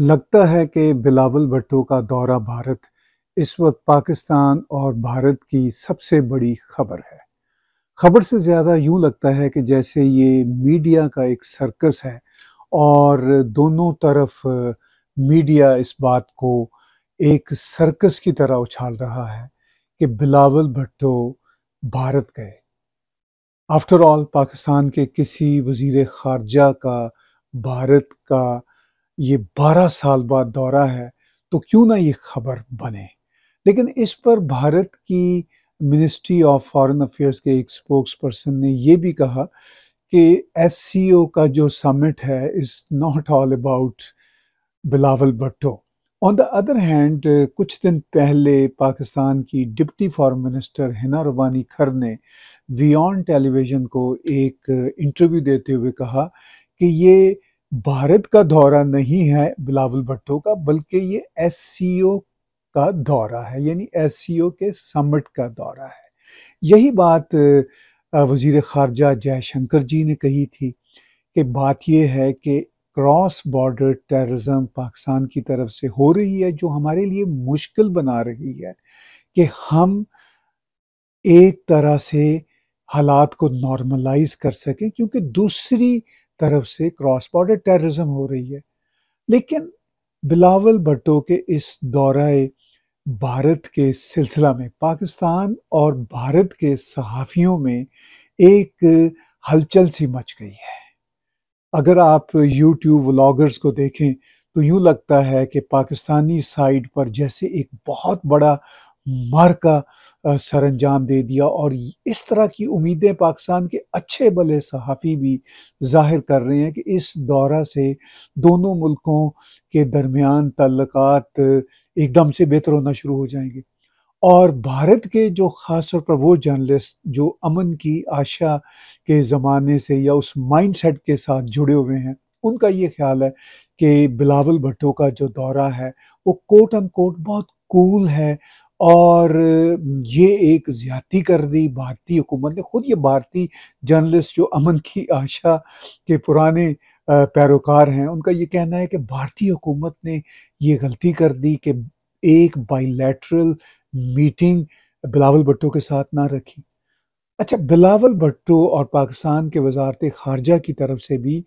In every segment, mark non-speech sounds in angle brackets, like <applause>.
लगता है कि बिलावल भट्टो का दौरा भारत इस वक्त पाकिस्तान और भारत की सबसे बड़ी खबर है खबर से ज़्यादा यूं लगता है कि जैसे ये मीडिया का एक सर्कस है और दोनों तरफ मीडिया इस बात को एक सर्कस की तरह उछाल रहा है कि बिलावल भट्टो भारत गए आफ्टर ऑल पाकिस्तान के किसी वजीर खारजा का भारत का ये बारह साल बाद दौरा है तो क्यों ना ये खबर बने लेकिन इस पर भारत की मिनिस्ट्री ऑफ फॉरेन अफेयर्स के एक स्पोक्स पर्सन ने ये भी कहा कि एस का जो समिट है is not all about Bilawal Bhutto on the other hand कुछ दिन पहले पाकिस्तान की deputy foreign minister Hina Rabbani Khar ने वियॉन्ड टेलीविज़न को एक इंटरव्यू देते हुए कहा कि ये भारत का दौरा नहीं है बिलावल भट्टो का बल्कि ये एस का दौरा है यानी एस के समट का दौरा है यही बात वजीर खारजा जयशंकर जी ने कही थी कि बात यह है कि क्रॉस बॉर्डर टेररिज्म पाकिस्तान की तरफ से हो रही है जो हमारे लिए मुश्किल बना रही है कि हम एक तरह से हालात को नॉर्मलाइज कर सकें क्योंकि दूसरी तरफ से क्रॉस बॉर्डर टेररिज्म हो रही है लेकिन बिलावल भट्टो के इस दौराए भारत के सिलसिला में पाकिस्तान और भारत के सहाफ़ियों में एक हलचल सी मच गई है अगर आप यूट्यूब व्लॉगर्स को देखें तो यूँ लगता है कि पाकिस्तानी साइड पर जैसे एक बहुत बड़ा मार्का सर अंजाम दे दिया और इस तरह की उम्मीदें पाकिस्तान के अच्छे भले सहाफ़ी भी जाहिर कर रहे हैं कि इस दौरा से दोनों मुल्कों के दरमियान तल्लक एकदम से बेहतर होना शुरू हो जाएंगे और भारत के जो ख़ास तौर पर वो जर्नलिस्ट जो अमन की आशा के ज़माने से या उस माइंड सेट के साथ जुड़े हुए हैं उनका ये ख्याल है कि बिलावल भट्टो का जो दौरा है वो कोट एंड कोट बहुत कूल है और ये एक ज़्यादती कर दी भारतीय हुकूमत ने ख़ुद ये भारतीय जर्नलिस्ट जो अमन की आशा के पुराने पैरोकार हैं उनका ये कहना है कि भारतीय हुकूमत ने ये गलती कर दी कि एक बाइलेटरल मीटिंग बिलावल भट्टो के साथ ना रखी अच्छा बिलावल भट्टो और पाकिस्तान के वजारत खारजा की तरफ से भी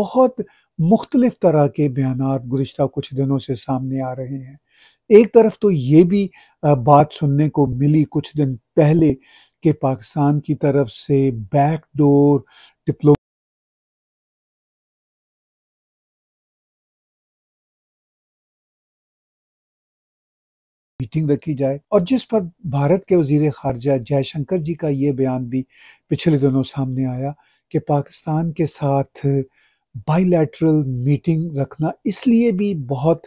बहुत मुख्तलिफ तरह के बयान गुज्त कुछ दिनों से सामने आ रहे हैं एक तरफ तो ये भी बात सुनने को मिली कुछ दिन पहले कि पाकिस्तान की तरफ से बैकडोर डिप्लो मीटिंग रखी जाए और जिस पर भारत के वजीर खारजा जयशंकर जी का ये बयान भी पिछले दिनों सामने आया कि पाकिस्तान के साथ बाईलैटरल मीटिंग रखना इसलिए भी बहुत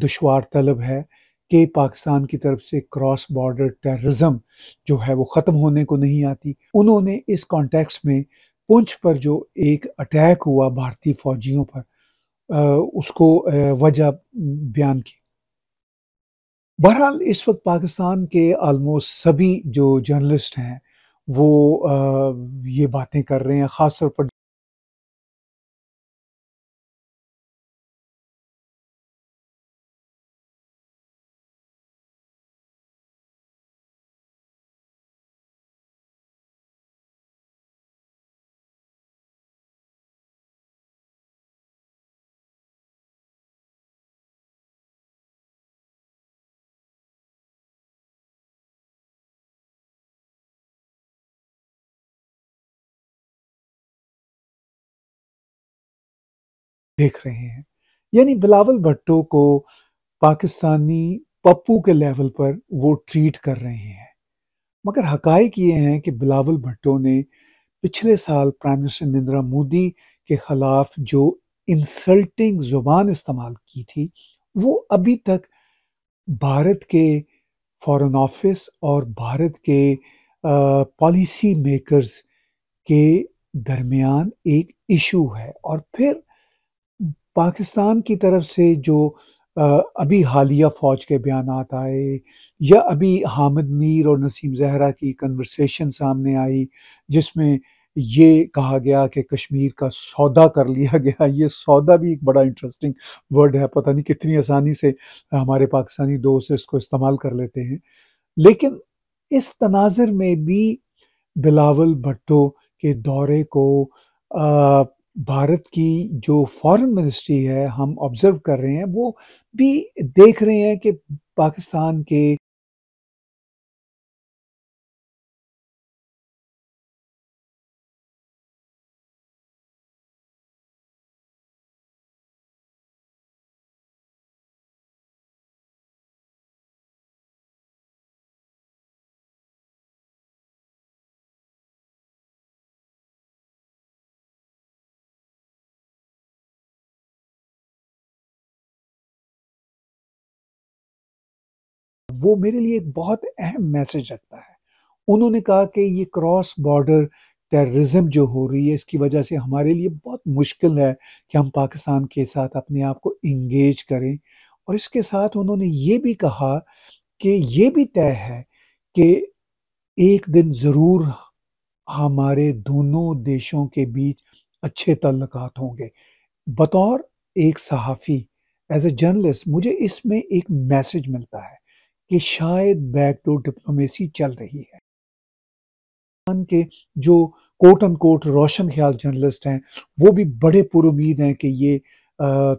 दुशवार तलब है कि पाकिस्तान की तरफ से क्रॉस बॉर्डर टेररिज्म जो है वो ख़त्म होने को नहीं आती उन्होंने इस कॉन्टेक्स्ट में पुंछ पर जो एक अटैक हुआ भारतीय फौजियों पर आ, उसको वजह बयान की बहरहाल इस वक्त पाकिस्तान के आलमोस्ट सभी जो जर्नलिस्ट हैं वो आ, ये बातें कर रहे हैं ख़ास तौर पर देख रहे हैं यानी बिलावल भट्टो को पाकिस्तानी पप्पू के लेवल पर वो ट्रीट कर रहे हैं मगर हकाइक ये हैं कि बिलावल भट्टो ने पिछले साल प्राइम मिनिस्टर नरेंद्र मोदी के ख़िलाफ़ जो इंसल्टिंग ज़ुबान इस्तेमाल की थी वो अभी तक भारत के फॉरेन ऑफिस और भारत के पॉलिसी मेकर्स के दरमियान एक इशू है और फिर पाकिस्तान की तरफ से जो अभी हालिया फ़ौज के बयान आए या अभी हामिद मीर और नसीम जहरा की कन्वर्सेशन सामने आई जिसमें ये कहा गया कि कश्मीर का सौदा कर लिया <laughs> गया ये सौदा भी एक बड़ा इंटरेस्टिंग वर्ड है पता नहीं कितनी आसानी से हमारे पाकिस्तानी दोस्त इसको इस्तेमाल कर लेते हैं लेकिन इस तनाजर में भी बिलावल भट्टो के दौरे को आ, भारत की जो फॉरेन मिनिस्ट्री है हम ऑब्जर्व कर रहे हैं वो भी देख रहे हैं कि पाकिस्तान के वो मेरे लिए एक बहुत अहम मैसेज रखता है उन्होंने कहा कि ये क्रॉस बॉर्डर टेररिज्म जो हो रही है इसकी वजह से हमारे लिए बहुत मुश्किल है कि हम पाकिस्तान के साथ अपने आप को इंगेज करें और इसके साथ उन्होंने ये भी कहा कि ये भी तय है कि एक दिन ज़रूर हमारे दोनों देशों के बीच अच्छे तल्लक होंगे बतौर एक सहाफ़ी एज ए जर्नलिस्ट मुझे इसमें एक मैसेज मिलता है कि शायद बैकडोर तो डिप्लोमेसी चल रही है के जो कोट एंड कोट रोशन ख्याल जर्नलिस्ट हैं वो भी बड़े पुरुद हैं कि ये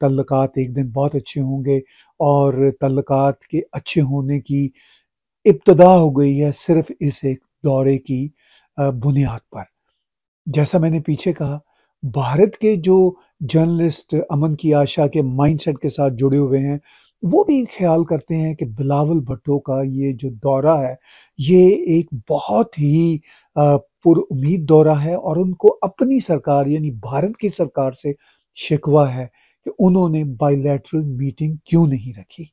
तल्लक एक दिन बहुत अच्छे होंगे और तल्लक के अच्छे होने की इब्तदा हो गई है सिर्फ इस एक दौरे की बुनियाद पर जैसा मैंने पीछे कहा भारत के जो जर्नलिस्ट अमन की आशा के माइंडसेट के साथ जुड़े हुए हैं वो भी ख्याल करते हैं कि बिलावल भट्टो का ये जो दौरा है ये एक बहुत ही पुरुद दौरा है और उनको अपनी सरकार यानी भारत की सरकार से शिकवा है कि उन्होंने बायलैटरल मीटिंग क्यों नहीं रखी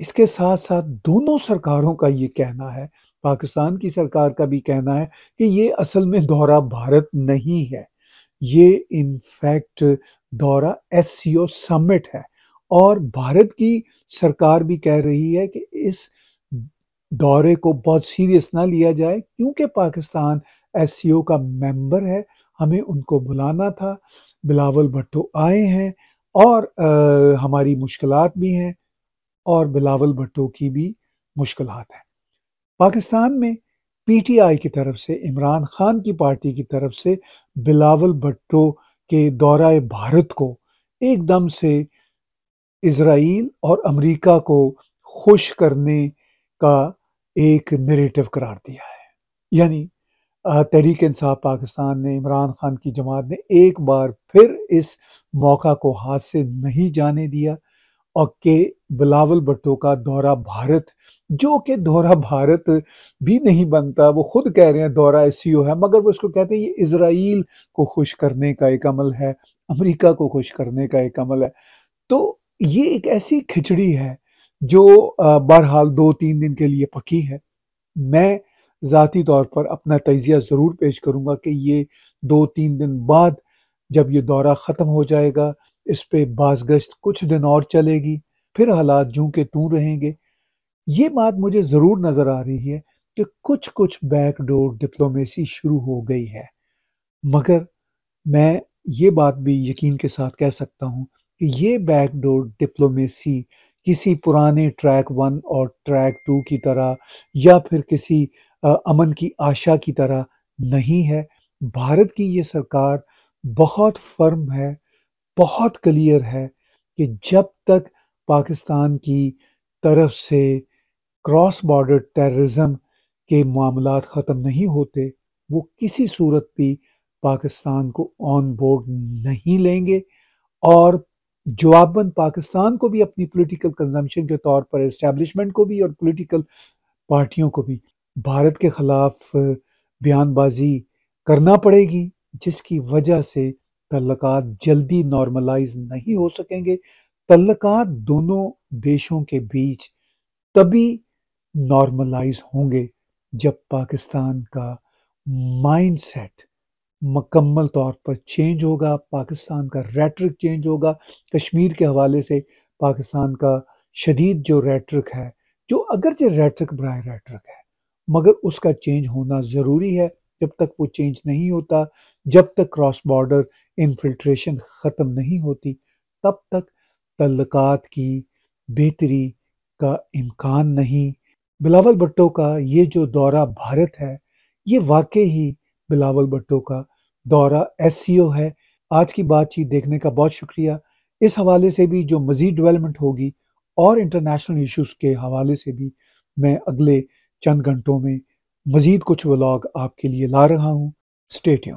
इसके साथ साथ दोनों सरकारों का ये कहना है पाकिस्तान की सरकार का भी कहना है कि ये असल में दौरा भारत नहीं है ये इनफैक्ट दौरा एस समिट है और भारत की सरकार भी कह रही है कि इस दौरे को बहुत सीरियस ना लिया जाए क्योंकि पाकिस्तान एस का मेंबर है हमें उनको बुलाना था बिलावल भट्टो आए हैं और आ, हमारी मुश्किल भी हैं और बिलावल भट्टो की भी मुश्किल हैं पाकिस्तान में पीटीआई की तरफ से इमरान खान की पार्टी की तरफ से बिलावल भट्टो के दौरा भारत को एकदम से इसराइल और अमेरिका को खुश करने का एक नेरेटिव करार दिया है यानी तहरीक इंसाफ पाकिस्तान ने इमरान खान की जमात ने एक बार फिर इस मौका को हाथ से नहीं जाने दिया और के बिलावल भट्टो का दौरा भारत जो कि दौरा भारत भी नहीं बनता वो खुद कह रहे हैं दौरा ऐसी है मगर वो इसको कहते हैं ये इसराइल को खुश करने का एक अमल है अमेरिका को खुश करने का एक अमल है तो ये एक ऐसी खिचड़ी है जो बहरहाल दो तीन दिन के लिए पकी है मैं ज़ाती तौर पर अपना तजिया ज़रूर पेश करूँगा कि ये दो तीन दिन बाद जब ये दौरा ख़त्म हो जाएगा इस पर बाजगश्त कुछ दिन और चलेगी फिर हालात जूँ के तू रहेंगे ये बात मुझे ज़रूर नज़र आ रही है कि कुछ कुछ बैकडोर डिप्लोमेसी शुरू हो गई है मगर मैं ये बात भी यकीन के साथ कह सकता हूँ कि ये बैकडोर डिप्लोमेसी किसी पुराने ट्रैक वन और ट्रैक टू की तरह या फिर किसी अमन की आशा की तरह नहीं है भारत की ये सरकार बहुत फर्म है बहुत क्लियर है कि जब तक पाकिस्तान की तरफ से क्रॉस बॉर्डर टेररिज्म के मामला ख़त्म नहीं होते वो किसी सूरत भी पाकिस्तान को ऑन बोर्ड नहीं लेंगे और जवाबन पाकिस्तान को भी अपनी पॉलिटिकल कंजम्पशन के तौर पर इस्टेब्लिशमेंट को भी और पॉलिटिकल पार्टियों को भी भारत के ख़िलाफ़ बयानबाजी करना पड़ेगी जिसकी वजह से तल्लक जल्दी नॉर्मलाइज नहीं हो सकेंगे तल्लक दोनों देशों के बीच तभी नॉर्मलाइज होंगे जब पाकिस्तान का माइंडसेट मकम्मल तौर पर चेंज होगा पाकिस्तान का रेटरिक चेंज होगा कश्मीर के हवाले से पाकिस्तान का शदीद जो रेटरिक है जो अगरचे रेटरिक बनाए रेटरिक है मगर उसका चेंज होना ज़रूरी है जब तक वो चेंज नहीं होता जब तक क्रॉस बॉर्डर इनफिल्ट्रेशन ख़त्म नहीं होती तब तक तल्लक की बेहतरी का इम्कान नहीं बिलावल भट्टो का ये जो दौरा भारत है ये वाकई ही बिलावल भट्टो का दौरा एस है आज की बातचीत देखने का बहुत शुक्रिया इस हवाले से भी जो मज़ीद डेवलपमेंट होगी और इंटरनेशनल इश्यूज के हवाले से भी मैं अगले चंद घंटों में मज़ीद कुछ व्लॉग आपके लिए ला रहा हूँ स्टेट